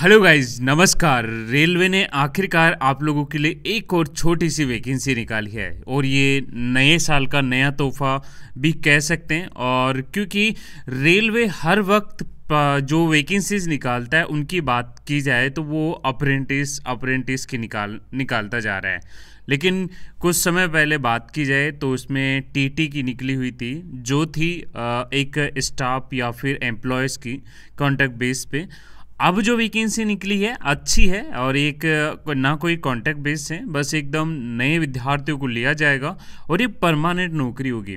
hello guys नमस्कार railway ने आखिरकार आप लोगों के लिए एक और छोटी सी वैकेंसी निकाली है और ये नए साल का नया तोहफा भी कह सकते हैं और क्योंकि रेलवे हर वक्त जो वैकेंसीज निकालता है उनकी बात की जाए तो वो अप्रेंटिस अप्रेंटिस की निकाल निकालता जा रहा है लेकिन कुछ समय पहले बात की जाए तो उसमें टीटी की निकली हुई थी जो थी एक स्टाफ या फिर एम्प्लॉयज़ की कॉन्टैक्ट बेस पे अब जो वैकेंसी निकली है अच्छी है और एक ना कोई कॉन्टैक्ट बेस है बस एकदम नए विद्यार्थियों को लिया जाएगा और ये परमानेंट नौकरी होगी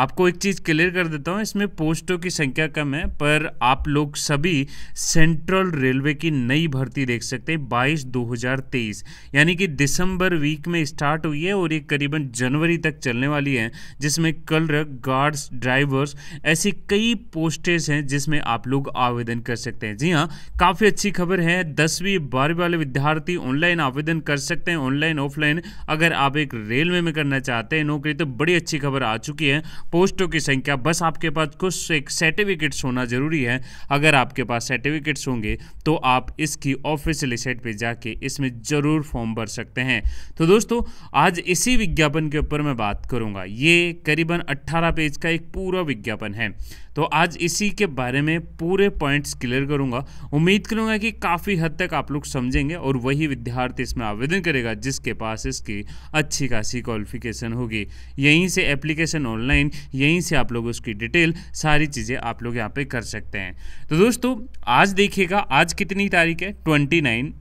आपको एक चीज़ क्लियर कर देता हूँ इसमें पोस्टों की संख्या कम है पर आप लोग सभी सेंट्रल रेलवे की नई भर्ती देख सकते हैं बाईस दो हज़ार तेईस यानी कि दिसंबर वीक में स्टार्ट हुई है और ये करीबन जनवरी तक चलने वाली है जिसमें कलरक गार्ड्स ड्राइवर्स ऐसी कई पोस्टेज हैं जिसमें आप लोग आवेदन कर सकते हैं जी हाँ काफ़ी अच्छी खबर है दसवीं बारहवीं वाले विद्यार्थी ऑनलाइन आवेदन कर सकते हैं ऑनलाइन ऑफलाइन अगर आप एक रेलवे में करना चाहते हैं नौकरी तो बड़ी अच्छी खबर आ चुकी है पोस्टों की संख्या बस आपके पास कुछ एक सर्टिफिकेट्स होना ज़रूरी है अगर आपके पास सर्टिफिकेट्स होंगे तो आप इसकी ऑफिशियल साइट पर जाके इसमें ज़रूर फॉर्म भर सकते हैं तो दोस्तों आज इसी विज्ञापन के ऊपर मैं बात करूँगा ये करीबन अट्ठारह पेज का एक पूरा विज्ञापन है तो आज इसी के बारे में पूरे पॉइंट्स क्लियर करूंगा उम्मीद करूंगा कि काफ़ी हद तक आप लोग समझेंगे और वही विद्यार्थी इसमें आवेदन करेगा जिसके पास इसकी अच्छी खासी क्वालिफिकेशन होगी यहीं से एप्लीकेशन ऑनलाइन यहीं से आप लोग उसकी डिटेल सारी चीज़ें आप लोग यहाँ पे कर सकते हैं तो दोस्तों आज देखिएगा आज कितनी तारीख है ट्वेंटी नाइन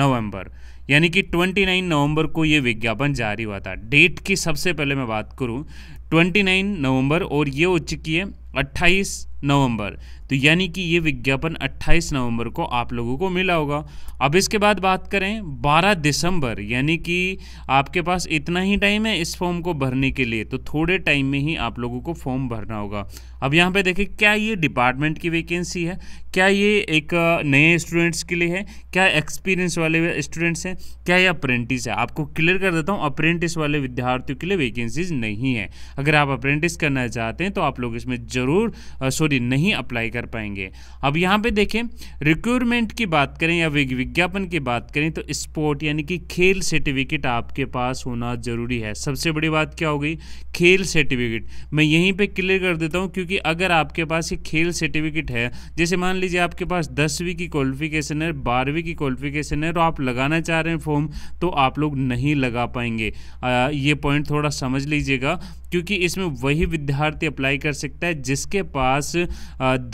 नवम्बर यानी कि 29 नवंबर को ये विज्ञापन जारी हुआ था डेट की सबसे पहले मैं बात करूं 29 नवंबर और ये हो चुकी है 28 नवंबर तो यानी कि ये विज्ञापन 28 नवंबर को आप लोगों को मिला होगा अब इसके बाद बात करें 12 दिसंबर यानी कि आपके पास इतना ही टाइम है इस फॉर्म को भरने के लिए तो थोड़े टाइम में ही आप लोगों को फॉर्म भरना होगा अब यहाँ पे देखें क्या ये डिपार्टमेंट की वैकेंसी है क्या ये एक नए स्टूडेंट्स के लिए है क्या एक्सपीरियंस वाले स्टूडेंट्स हैं क्या ये अप्रेंटिस है आपको क्लियर कर देता हूँ अप्रेंटिस वाले विद्यार्थियों के लिए वैकेंसीज नहीं है अगर आप अप्रेंटिस करना चाहते हैं तो आप लोग इसमें ज़रूर सॉरी नौकरी नहीं अप्लाई कर पाएंगे अब यहाँ पे देखें रिक्रूटमेंट की बात करें या विज्ञापन की बात करें तो स्पोर्ट यानी कि खेल सर्टिफिकेट आपके पास होना ज़रूरी है सबसे बड़ी बात क्या हो गई खेल सर्टिफिकेट मैं यहीं पे क्लियर कर देता हूँ क्योंकि अगर आपके पास ये खेल सर्टिफिकेट है जैसे मान लीजिए आपके पास दसवीं की क्वालिफिकेशन है बारहवीं की क्वालिफिकेशन है और तो आप लगाना चाह रहे हैं फॉर्म तो आप लोग नहीं लगा पाएंगे आ, ये पॉइंट थोड़ा समझ लीजिएगा क्योंकि इसमें वही विद्यार्थी अप्लाई कर सकता है जिसके पास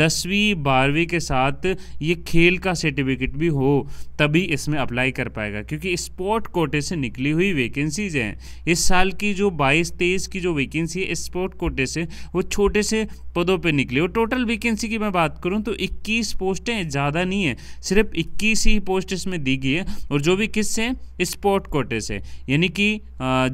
दसवीं बारहवीं के साथ ये खेल का सर्टिफिकेट भी हो तभी इसमें अप्लाई कर पाएगा क्योंकि स्पोर्ट कोटे से निकली हुई वैकेंसीज हैं इस साल की जो बाईस तेईस की जो वैकेंसी है स्पोर्ट कोटे से वो छोटे से पदों पे निकले और टोटल वैकेंसी की मैं बात करूं तो 21 पोस्टें ज़्यादा नहीं है सिर्फ 21 ही पोस्ट इसमें दी गई है और जो भी किससे है स्पोर्ट कोटे से यानी कि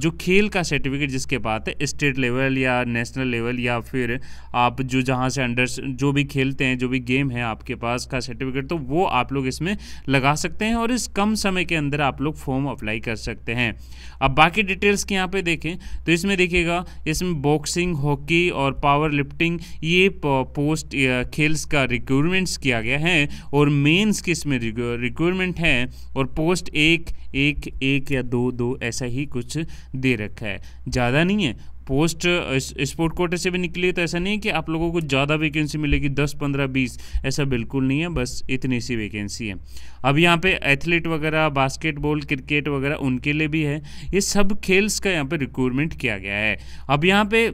जो खेल का सर्टिफिकेट जिसके पास है स्टेट लेवल या नेशनल लेवल या फिर आप जो जहाँ से अंडर जो भी खेलते हैं जो भी गेम है आपके पास का सर्टिफिकेट तो वो आप लोग इसमें लगा सकते हैं और इस कम समय के अंदर आप लोग फॉर्म अप्लाई कर सकते हैं अब बाकी डिटेल्स के यहाँ पर देखें तो इसमें देखिएगा इसमें बॉक्सिंग हॉकी और पावर लिफ्टिंग ये पोस्ट खेल्स का रिक्रूटमेंट्स किया गया है और मेंस किस में रिक्रूटमेंट है और पोस्ट एक एक एक या दो दो ऐसा ही कुछ दे रखा है ज़्यादा नहीं है पोस्ट स्पोर्ट कोटे से भी निकली तो ऐसा नहीं है कि आप लोगों को ज़्यादा वैकेंसी मिलेगी दस पंद्रह बीस ऐसा बिल्कुल नहीं है बस इतनी सी वैकेंसी है अब यहाँ पे एथलीट वगैरह बास्केटबॉल क्रिकेट वगैरह उनके लिए भी है ये सब खेल्स का यहाँ पे रिक्रूटमेंट किया गया है अब यहाँ पे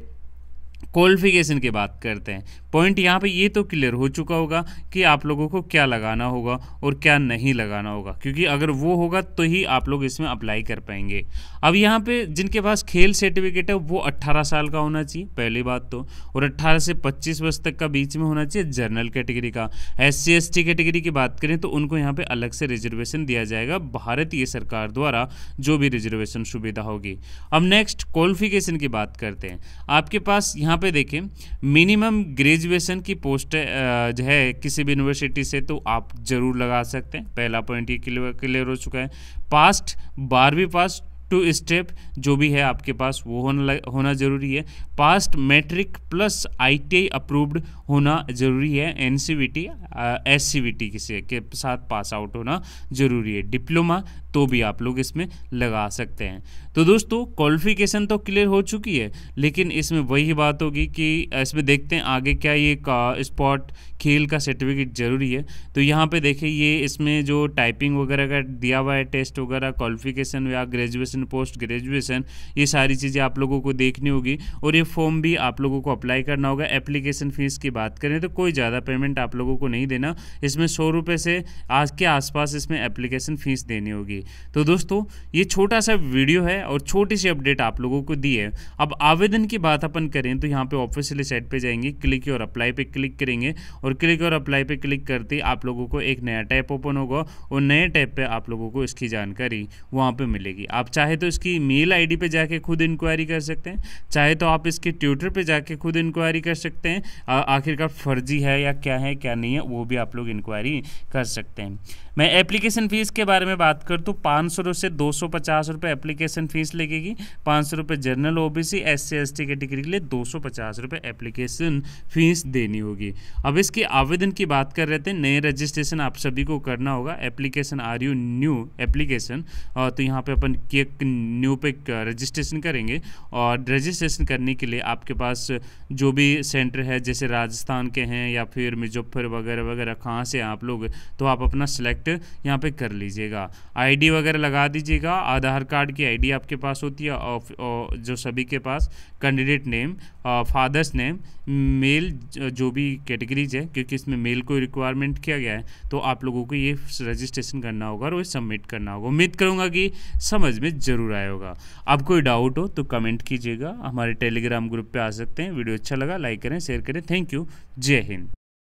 क्वालिफिकेशन की बात करते हैं पॉइंट यहाँ पे ये तो क्लियर हो चुका होगा कि आप लोगों को क्या लगाना होगा और क्या नहीं लगाना होगा क्योंकि अगर वो होगा तो ही आप लोग इसमें अप्लाई कर पाएंगे अब यहाँ पे जिनके पास खेल सर्टिफिकेट है वो 18 साल का होना चाहिए पहली बात तो और 18 से 25 वर्ष तक का बीच में होना चाहिए जनरल कैटेगरी का S C S T category की बात करें तो उनको यहाँ पर अलग से रिजर्वेशन दिया जाएगा भारतीय सरकार द्वारा जो भी रिजर्वेशन सुविधा होगी अब नेक्स्ट क्वालिफिकेशन की बात करते हैं आपके पास यहाँ पे देखें मिनिमम ग्रेजुएशन की पोस्ट जो है किसी भी यूनिवर्सिटी से तो आप ज़रूर लगा सकते हैं पहला पॉइंट ये क्लियर हो चुका है पास्ट बारहवीं पास टू स्टेप जो भी है आपके पास वो होना होना ज़रूरी है passed matric plus I approved होना ज़रूरी है एन एस किसी के साथ पास आउट होना ज़रूरी है डिप्लोमा तो भी आप लोग इसमें लगा सकते हैं तो दोस्तों क्वालिफिकेशन तो क्लियर हो चुकी है लेकिन इसमें वही बात होगी कि इसमें देखते हैं आगे क्या ये स्पॉट खेल का सर्टिफिकेट ज़रूरी है तो यहाँ पे देखिए ये इसमें जो टाइपिंग वगैरह का दिया हुआ है टेस्ट वगैरह क्वालिफिकेशन या ग्रेजुएशन ग्रेजुएशन पोस्ट ग्रेजुएशन ये सारी चीज़ें आप लोगों को देखनी होगी और ये फॉर्म भी आप लोगों को अप्लाई करना होगा एप्लीकेशन फ़ीस की बात करें तो कोई ज़्यादा पेमेंट आप लोगों को नहीं देना इसमें सौ रुपये से आज के आसपास इसमें एप्लीकेशन फ़ीस देनी होगी तो दोस्तों ये छोटा सा वीडियो है और छोटी सी अपडेट आप लोगों को दी है अब आवेदन की बात अपन करें तो यहाँ पर ऑफिशियल साइट पर जाएंगे क्लिक और अप्लाई पर क्लिक करेंगे और क्लिक और अप्लाई पर क्लिक करते आप लोगों को एक नया टैप ओपन होगा और नए टैप पर आप लोगों को इसकी जानकारी वहाँ पर मिलेगी आप चाहे चाहे तो इसकी मेल आईडी पे जाके खुद इंक्वायरी कर सकते हैं चाहे तो आप इसके ट्विटर पे जाके खुद इंक्वायरी कर सकते हैं आखिरकार फर्जी है या क्या है क्या नहीं है वो भी आप लोग इंक्वायरी कर सकते हैं मैं एप्लीकेशन फ़ीस के बारे में बात कर तो पाँच सौ से दो सौ पचास रुपये एप्लीकेशन फ़ीस लगेगी पाँच सौ रुपये general O B C S C के टी कैटेगरी के लिए दो सौ पचास रुपये एप्लीकेशन फ़ीस देनी होगी अब इसके आवेदन की बात कर रहे थे नए रजिस्ट्रेशन आप सभी को करना होगा application are you new application तो यहाँ पर अपन क्लिक न्यू पे रजिस्ट्रेशन करेंगे और रजिस्ट्रेशन करने के लिए आपके पास जो भी सेंटर है जैसे राजस्थान के हैं या फिर मुजफ्फर वगैरह वगैरह कहाँ से आप लोग तो आप अपना सेलेक्ट यहाँ पे कर लीजिएगा आईडी वगैरह लगा दीजिएगा आधार कार्ड की आईडी आपके पास होती है और जो सभी के पास candidate name father's name mail जो भी कैटेगरीज है क्योंकि इसमें मेल को रिक्वायरमेंट किया गया है तो आप लोगों को ये रजिस्ट्रेशन करना होगा और वो सबमिट करना होगा उम्मीद करूँगा कि समझ में ज़रूर आया होगा आप कोई डाउट हो तो कमेंट कीजिएगा हमारे टेलीग्राम ग्रुप पे आ सकते हैं वीडियो अच्छा लगा लाइक करें शेयर करें थैंक यू जय हिंद